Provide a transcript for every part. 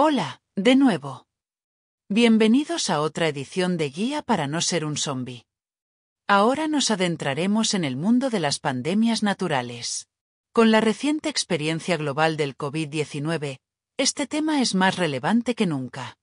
Hola, de nuevo. Bienvenidos a otra edición de Guía para no ser un zombi. Ahora nos adentraremos en el mundo de las pandemias naturales. Con la reciente experiencia global del COVID-19, este tema es más relevante que nunca.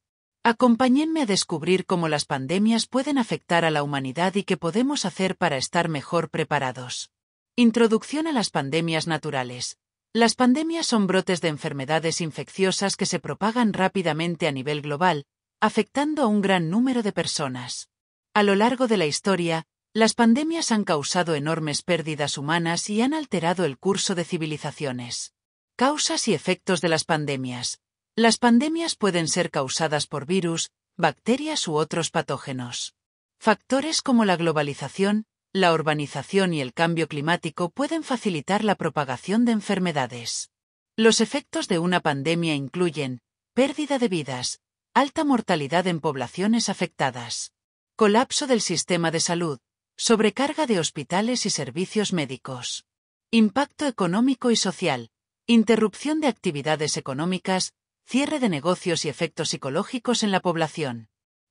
Acompáñenme a descubrir cómo las pandemias pueden afectar a la humanidad y qué podemos hacer para estar mejor preparados. Introducción a las pandemias naturales. Las pandemias son brotes de enfermedades infecciosas que se propagan rápidamente a nivel global, afectando a un gran número de personas. A lo largo de la historia, las pandemias han causado enormes pérdidas humanas y han alterado el curso de civilizaciones. Causas y efectos de las pandemias. Las pandemias pueden ser causadas por virus, bacterias u otros patógenos. Factores como la globalización, la urbanización y el cambio climático pueden facilitar la propagación de enfermedades. Los efectos de una pandemia incluyen pérdida de vidas, alta mortalidad en poblaciones afectadas, colapso del sistema de salud, sobrecarga de hospitales y servicios médicos, impacto económico y social, interrupción de actividades económicas, cierre de negocios y efectos psicológicos en la población.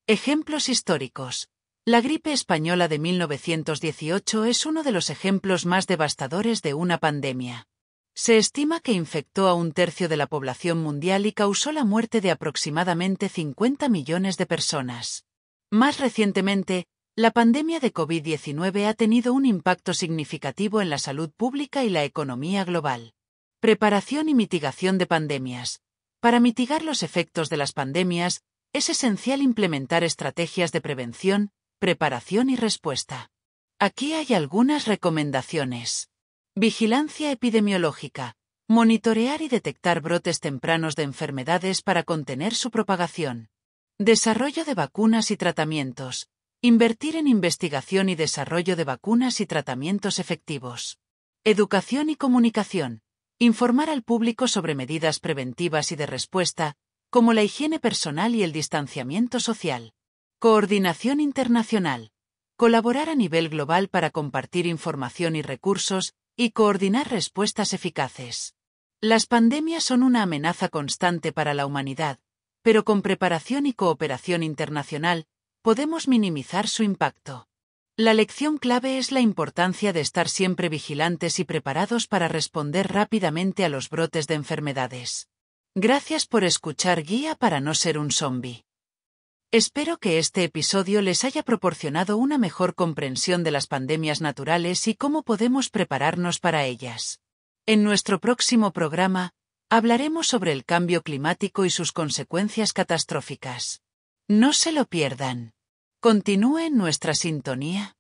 Ejemplos históricos. La gripe española de 1918 es uno de los ejemplos más devastadores de una pandemia. Se estima que infectó a un tercio de la población mundial y causó la muerte de aproximadamente 50 millones de personas. Más recientemente, la pandemia de COVID-19 ha tenido un impacto significativo en la salud pública y la economía global. Preparación y mitigación de pandemias. Para mitigar los efectos de las pandemias, es esencial implementar estrategias de prevención, Preparación y respuesta. Aquí hay algunas recomendaciones. Vigilancia epidemiológica. Monitorear y detectar brotes tempranos de enfermedades para contener su propagación. Desarrollo de vacunas y tratamientos. Invertir en investigación y desarrollo de vacunas y tratamientos efectivos. Educación y comunicación. Informar al público sobre medidas preventivas y de respuesta, como la higiene personal y el distanciamiento social. Coordinación internacional. Colaborar a nivel global para compartir información y recursos, y coordinar respuestas eficaces. Las pandemias son una amenaza constante para la humanidad, pero con preparación y cooperación internacional, podemos minimizar su impacto. La lección clave es la importancia de estar siempre vigilantes y preparados para responder rápidamente a los brotes de enfermedades. Gracias por escuchar Guía para no ser un zombie. Espero que este episodio les haya proporcionado una mejor comprensión de las pandemias naturales y cómo podemos prepararnos para ellas. En nuestro próximo programa, hablaremos sobre el cambio climático y sus consecuencias catastróficas. No se lo pierdan. Continúe nuestra sintonía.